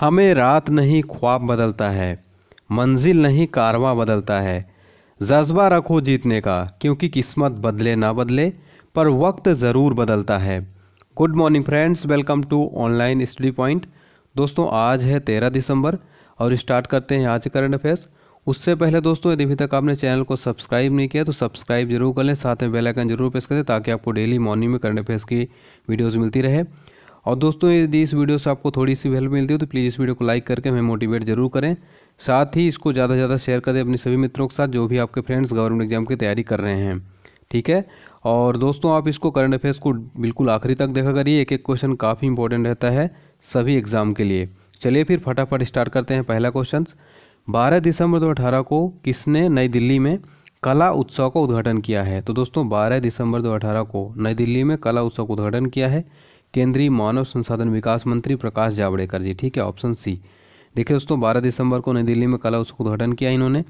हमें रात नहीं ख्वाब बदलता है मंजिल नहीं कारवां बदलता है जज्बा रखो जीतने का क्योंकि किस्मत बदले ना बदले पर वक्त ज़रूर बदलता है good morning friends welcome to online study point दोस्तों आज है तेरह दिसंबर और स्टार्ट करते हैं आज करंट अफेयर्स उससे पहले दोस्तों यदि अभी तक आपने चैनल को सब्सक्राइब नहीं किया तो सब्सक्राइब जरूर कर लें साथ में बेल आइकन जरूर प्रेस करें ताकि आपको डेली मॉर्निंग में करंट अफेयर्स की वीडियोज़ मिलती रहे और दोस्तों यदि इस वीडियो से आपको थोड़ी सी हेल्प मिलती हो तो प्लीज़ इस वीडियो को लाइक करके हमें मोटिवेट जरूर करें साथ ही इसको ज़्यादा से ज़्यादा शेयर कर दें अपने सभी मित्रों के साथ जो भी आपके फ्रेंड्स गवर्नमेंट एग्जाम की तैयारी कर रहे हैं ठीक है और दोस्तों आप इसको करंट अफेयर्स को बिल्कुल आखिरी तक देखा करिए एक एक क्वेश्चन काफ़ी इंपॉर्टेंट रहता है सभी एग्ज़ाम के लिए चलिए फिर फटाफट स्टार्ट करते हैं पहला क्वेश्चन बारह दिसंबर दो अठारह को किसने नई दिल्ली में कला उत्सव का उद्घाटन किया है तो दोस्तों बारह दिसंबर दो अठारह को नई दिल्ली में कला उत्सव का उद्घाटन किया है केंद्रीय मानव संसाधन विकास मंत्री प्रकाश जावड़ेकर जी ठीक है ऑप्शन सी देखिए दोस्तों बारह दिसंबर को नई दिल्ली में कला उत्सव का उद्घाटन किया इन्होंने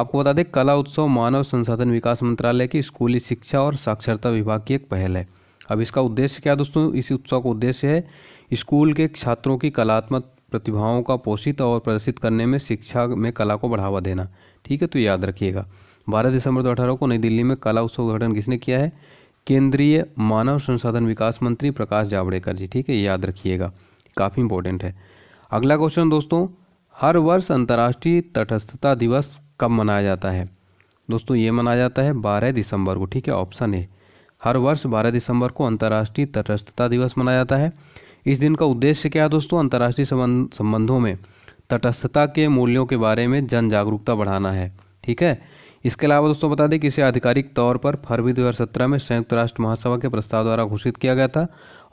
आपको बता दें कला उत्सव मानव संसाधन विकास मंत्रालय की स्कूली शिक्षा और साक्षरता विभाग की एक पहल है अब इसका उद्देश्य क्या दोस्तों इस उत्सव का उद्देश्य है स्कूल के छात्रों की कलात्मक प्रतिभाओं का पोषित और प्रदर्शित करने में शिक्षा में कला को बढ़ावा देना ठीक है तो याद रखिएगा बारह दिसंबर दो अठारह को नई दिल्ली में कला उत्सव उद्घाटन किसने किया है केंद्रीय मानव संसाधन विकास मंत्री प्रकाश जावड़ेकर जी ठीक है याद रखिएगा काफ़ी इंपॉर्टेंट है अगला क्वेश्चन दोस्तों हर वर्ष अंतर्राष्ट्रीय तटस्थता दिवस कब मनाया जाता है दोस्तों ये मनाया जाता है 12 दिसंबर को ठीक है ऑप्शन ए हर वर्ष 12 दिसंबर को अंतर्राष्ट्रीय तटस्थता दिवस मनाया जाता है इस दिन का उद्देश्य क्या है दोस्तों अंतर्राष्ट्रीय संबंधों में तटस्थता के मूल्यों के बारे में जन जागरूकता बढ़ाना है ठीक है इसके अलावा दोस्तों बता दें कि इसे आधिकारिक तौर पर फरवरी दो में संयुक्त राष्ट्र महासभा के प्रस्ताव द्वारा घोषित किया गया था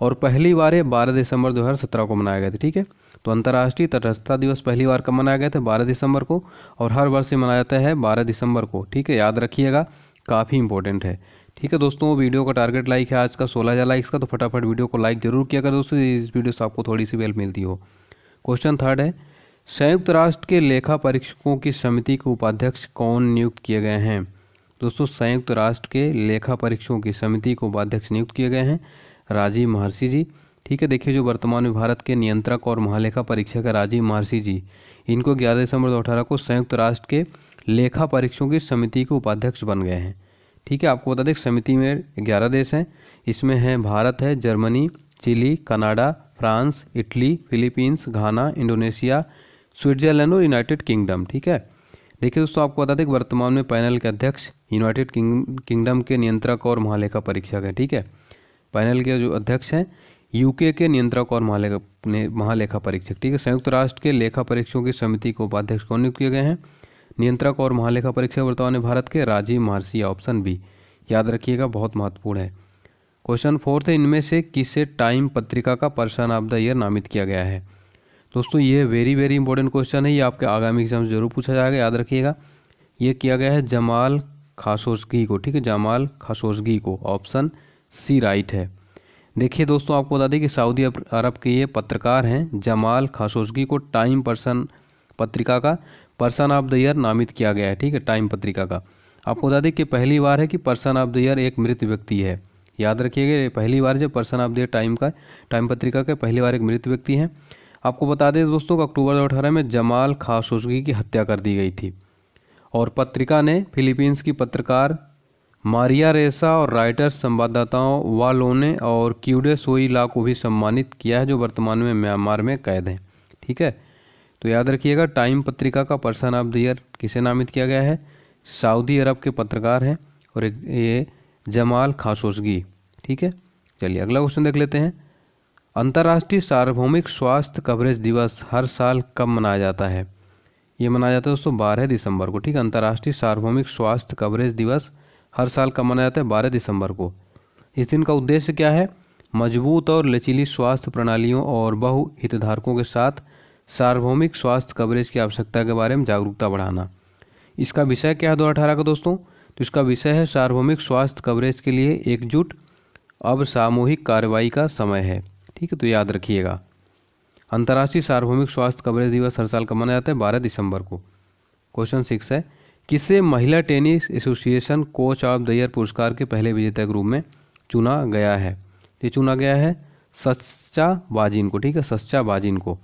और पहली बार ये बारह दिसंबर दो को मनाया गया था ठीक है तो अंतर्राष्ट्रीय तटस्थता दिवस पहली बार कब मनाया गया था बारह दिसंबर को और हर वर्ष से मनाया जाता है बारह दिसंबर को ठीक है याद रखिएगा काफ़ी इंपॉर्टेंट है ठीक है दोस्तों वीडियो का टारगेट लाइक है आज का सोलह हज़ार लाइक्स का तो फटाफट वीडियो को लाइक जरूर किया करें दोस्तों इस वीडियो से आपको थोड़ी सी वेल मिलती हो क्वेश्चन थर्ड है संयुक्त राष्ट्र के लेखा परीक्षकों की समिति के उपाध्यक्ष कौन नियुक्त किए गए हैं दोस्तों संयुक्त राष्ट्र के लेखा परीक्षकों की समिति के उपाध्यक्ष नियुक्त किए गए हैं राजीव महर्षि जी ठीक है देखिए जो वर्तमान में भारत के नियंत्रक और महालेखा परीक्षक है राजीव महर्षि जी इनको ग्यारह दिसंबर दो अठारह को संयुक्त राष्ट्र के लेखा परीक्षकों की समिति के उपाध्यक्ष बन गए हैं ठीक है आपको बता दें समिति में ग्यारह देश हैं इसमें हैं भारत है Germany Chile Canada France Italy Philippines Ghana Indonesia Switzerland और यूनाइटेड किंगडम ठीक है देखिए दोस्तों आपको बता दें कि वर्तमान में पैनल के अध्यक्ष यूनाइटेड किंगडम के नियंत्रक और महालेखा परीक्षक हैं ठीक है पैनल के जो अध्यक्ष हैं यूके के नियंत्रक और महालेखा महालेखा परीक्षक ठीक है संयुक्त राष्ट्र के लेखा परीक्षकों की समिति को उपाध्यक्ष कौन नियुक्त किए गए हैं नियंत्रक और महालेखा परीक्षक वर्तमान में भारत के राजीव महर्षि ऑप्शन बी याद रखिएगा बहुत महत्वपूर्ण है क्वेश्चन फोर्थ इनमें से किसे टाइम पत्रिका का पर्सन ऑफ द ईयर नामित किया गया है दोस्तों ये वेरी वेरी इंपॉर्टेंट क्वेश्चन है ये आपके आगामी एग्जाम से जरूर पूछा जाएगा याद रखिएगा ये किया गया है जमाल खासोसगी को ठीक है जमाल खासोसगी को ऑप्शन सी राइट है देखिए दोस्तों आपको बता दें कि सऊदी अरब के ये पत्रकार हैं जमाल खासोसगी को टाइम पर्सन पत्रिका का पर्सन ऑफ द ईयर नामित किया गया है ठीक है टाइम पत्रिका का आपको बता दें कि पहली बार है कि पर्सन ऑफ द ईयर एक मृत व्यक्ति है याद रखिएगा पहली बार जब person of the year time का टाइम पत्रिका के पहली बार एक मृत व्यक्ति हैं आपको बता दें दोस्तों अक्टूबर दो में जमाल खाशोगी की हत्या कर दी गई थी और पत्रिका ने फिलीपींस की पत्रकार मारिया रेसा और राइटर संवाददाताओं वालोने और क्यूडे ला को भी सम्मानित किया है जो वर्तमान में म्यांमार में कैद हैं ठीक है तो याद रखिएगा टाइम पत्रिका का पर्सन ऑफ द ईयर किसे नामित किया गया है सऊदी अरब के पत्रकार हैं और ये जमाल खासोशगी ठीक है चलिए अगला क्वेश्चन देख लेते हैं अंतर्राष्ट्रीय सार्वभौमिक स्वास्थ्य कवरेज दिवस हर साल कब मनाया जाता है ये मनाया जाता है दोस्तों बारह दिसंबर को ठीक है अंतर्राष्ट्रीय सार्वभौमिक स्वास्थ्य कवरेज दिवस हर साल कब मनाया जाता है बारह दिसंबर को इस दिन का उद्देश्य क्या है मजबूत और लचीली स्वास्थ्य प्रणालियों और बहु हितधारकों के साथ सार्वभौमिक स्वास्थ्य कवरेज की आवश्यकता के बारे में जागरूकता बढ़ाना इसका विषय क्या है दो अठारह का दोस्तों तो इसका विषय है सार्वभौमिक स्वास्थ्य कवरेज के लिए एकजुट अब सामूहिक कार्रवाई का समय है ठीक है तो याद रखिएगा अंतर्राष्ट्रीय सार्वभौमिक स्वास्थ्य कवरेज दिवस हर साल का मनाया जाता है बारह दिसंबर को क्वेश्चन सिक्स है किसे महिला tennis association coach of the year पुरस्कार के पहले विजेता के रूप में चुना गया है ये चुना गया है सच्चा बाजिन को ठीक है सच्चा बाजिन को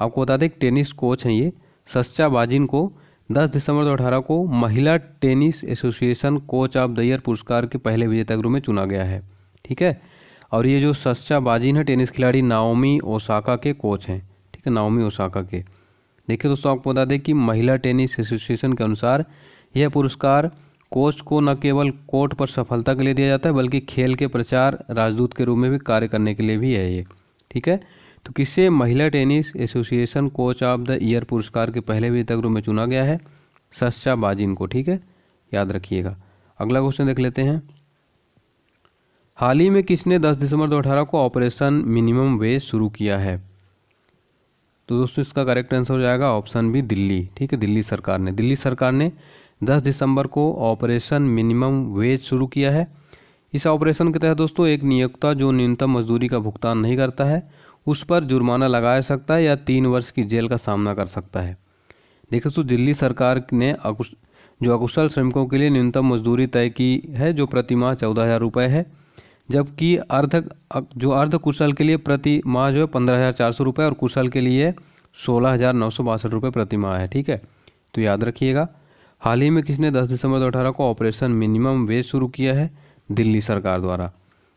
आपको बता दें टेनिस कोच हैं ये सच्चा बाजिन को 10 दिसंबर 2018 को महिला tennis association coach of the year पुरस्कार के पहले विजेता के रूप में चुना गया है ठीक है और ये जो सस्ता बाजी है टेनिस खिलाड़ी नाओमी ओसाका के कोच हैं ठीक है नाओमी ओसाका के देखिए दोस्तों आपको बता दें कि महिला टेनिस एसोसिएशन के अनुसार यह पुरस्कार कोच को न केवल कोर्ट पर सफलता के लिए दिया जाता है बल्कि खेल के प्रचार राजदूत के रूप में भी कार्य करने के लिए भी है ये ठीक है तो किसे महिला tennis association coach of the year पुरस्कार के पहले भी तक रूप में चुना गया है सस्ता बाजिन को ठीक है याद रखिएगा अगला क्वेश्चन देख लेते हैं हाल ही में किसने 10 दिसंबर 2018 को ऑपरेशन मिनिमम वेज शुरू किया है तो दोस्तों इसका करेक्ट आंसर हो जाएगा ऑप्शन बी दिल्ली ठीक है दिल्ली सरकार ने दिल्ली सरकार ने 10 दिसंबर को ऑपरेशन मिनिमम वेज शुरू किया है इस ऑपरेशन के तहत दोस्तों एक नियोक्ता जो न्यूनतम मजदूरी का भुगतान नहीं करता है उस पर जुर्माना लगा सकता है या तीन वर्ष की जेल का सामना कर सकता है देखिए दोस्तों दिल्ली सरकार ने अकुश जो अकुशल श्रमिकों के लिए न्यूनतम मजदूरी तय की है जो प्रति माह चौदह हज़ार रुपये है जबकि अर्ध जो अर्ध कुशल के लिए प्रति माह जो है पंद्रह हज़ार चार सौ रुपये और कुशल के लिए सोलह हज़ार नौ सौ बासठ रुपये प्रति माह है ठीक है तो याद रखिएगा हाल ही में किसने दस दिसंबर दो अठारह को ऑपरेशन मिनिमम वेज शुरू किया है दिल्ली सरकार द्वारा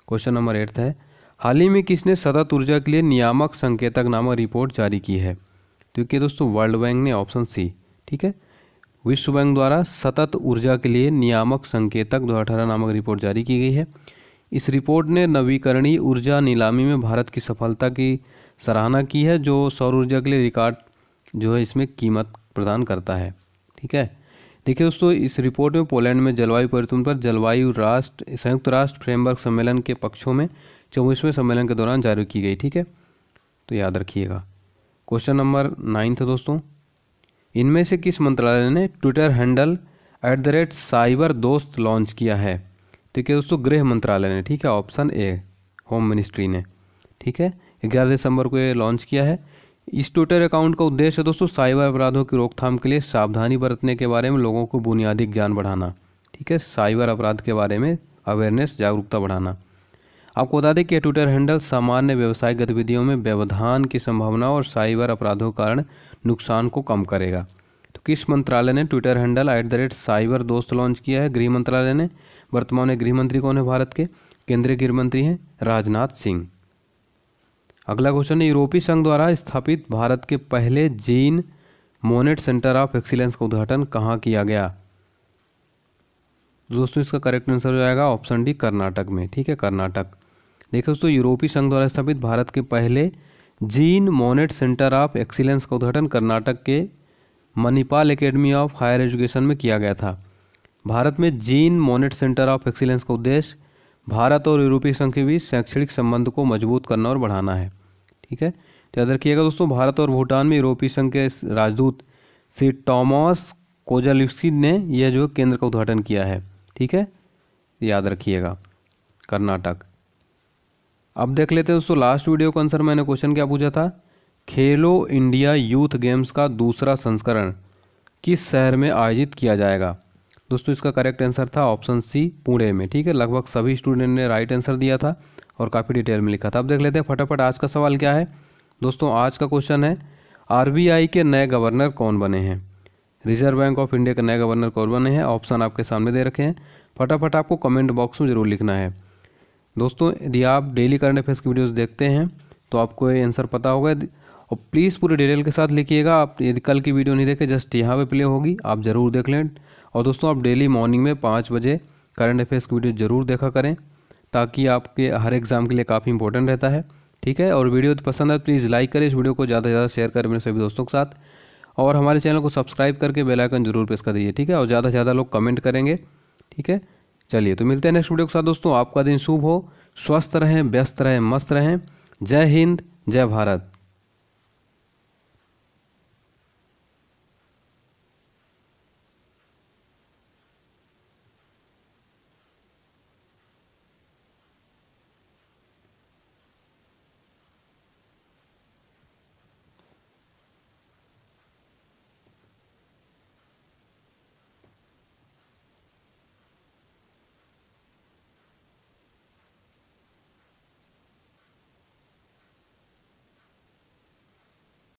क्वेश्चन नंबर एट्थ है हाल ही में किसने सतत ऊर्जा के लिए नियामक संकेतक नामक रिपोर्ट जारी की है तो देखिए दोस्तों वर्ल्ड बैंक ने ऑप्शन सी ठीक है विश्व बैंक द्वारा सतत ऊर्जा के लिए नियामक संकेतक दो नामक रिपोर्ट जारी की गई है इस रिपोर्ट ने नवीकरणीय ऊर्जा नीलामी में भारत की सफलता की सराहना की है जो सौर ऊर्जा के लिए रिकॉर्ड जो है इसमें कीमत प्रदान करता है ठीक है देखिए दोस्तों इस रिपोर्ट में पोलैंड में जलवायु परिवर्तन पर जलवायु राष्ट्र संयुक्त राष्ट्र फ्रेमवर्क सम्मेलन के पक्षों में चौबीसवें सम्मेलन के दौरान जारी की गई ठीक है तो याद रखिएगा क्वेश्चन नंबर नाइन था दोस्तों इनमें से किस मंत्रालय ने Twitter handle at the rate cyber दोस्त लॉन्च किया है देखिए दोस्तों गृह मंत्रालय ने ठीक है ऑप्शन ए होम मिनिस्ट्री ने ठीक है ग्यारह दिसंबर को ये लॉन्च किया है इस ट्विटर अकाउंट का उद्देश्य है दोस्तों साइबर अपराधों की रोकथाम के लिए सावधानी बरतने के बारे में लोगों को बुनियादी ज्ञान बढ़ाना ठीक है साइबर अपराध के बारे में अवेयरनेस जागरूकता बढ़ाना आपको बता दें कि ट्विटर हैंडल सामान्य व्यवसायिक गतिविधियों में व्यवधान की संभावना और साइबर अपराधों के कारण नुकसान को कम करेगा तो किस मंत्रालय ने Twitter handle at the rate cyber दोस्त लॉन्च किया है गृह मंत्रालय ने वर्तमान में गृह मंत्री कौन है भारत के केंद्रीय गृह मंत्री हैं राजनाथ सिंह अगला क्वेश्चन है यूरोपीय संघ द्वारा स्थापित भारत के पहले Jean Monnet centre of excellence का उद्घाटन कहाँ किया गया दोस्तों इसका करेक्ट आंसर हो जाएगा ऑप्शन डी कर्नाटक में ठीक है कर्नाटक देखिए दोस्तों यूरोपीय संघ द्वारा स्थापित भारत के पहले Jean Monnet centre of excellence का उद्घाटन कर्नाटक के Manipal academy of higher education में किया गया था भारत में Jean Monnet centre of excellence का उद्देश्य भारत और यूरोपीय संघ के बीच शैक्षणिक संबंध को मजबूत करना और बढ़ाना है ठीक है तो याद रखिएगा दोस्तों भारत और भूटान में यूरोपीय संघ के राजदूत श्री टॉमस कोजलिस्की ने यह जो केंद्र का उद्घाटन किया है ठीक है याद रखिएगा कर्नाटक अब देख लेते हैं दोस्तों लास्ट वीडियो का आंसर मैंने क्वेश्चन क्या पूछा था खेलो इंडिया यूथ गेम्स का दूसरा संस्करण किस शहर में आयोजित किया जाएगा दोस्तों इसका करेक्ट आंसर था ऑप्शन सी पुणे में ठीक है लगभग सभी स्टूडेंट ने राइट आंसर दिया था और काफ़ी डिटेल में लिखा था अब देख लेते हैं फटाफट आज का सवाल क्या है दोस्तों आज का क्वेश्चन है आर के नए गवर्नर कौन बने हैं रिजर्व बैंक ऑफ इंडिया के नए गवर्नर कौन बने हैं ऑप्शन आपके सामने दे रखे हैं फटाफट आपको कमेंट बॉक्स में ज़रूर लिखना है दोस्तों यदि आप डेली करंट अफेयर्स की वीडियोस देखते हैं तो आपको ये आंसर पता होगा और प्लीज़ पूरी डिटेल के साथ लिखिएगा आप यदि कल की वीडियो नहीं देखे जस्ट यहाँ पे प्ले होगी आप ज़रूर देख लें और दोस्तों आप डेली मॉर्निंग में पाँच बजे करंट अफेयर्स की वीडियो ज़रूर देखा करें ताकि आपके हर एग्ज़ाम के लिए काफ़ी इंपॉर्टेंट रहता है ठीक है और वीडियो पसंद है प्लीज़ लाइक करें इस वीडियो को ज़्यादा से ज़्यादा शेयर करें अपने सभी दोस्तों के साथ और हमारे चैनल को सब्सक्राइब करके बेल आइकन जरूर प्रेस कर दीजिए ठीक है और ज़्यादा से ज़्यादा लोग कमेंट करेंगे ठीक है चलिए तो मिलते हैं नेक्स्ट वीडियो के साथ दोस्तों आपका दिन शुभ हो स्वस्थ रहें व्यस्त रहें मस्त रहें जय हिंद जय भारत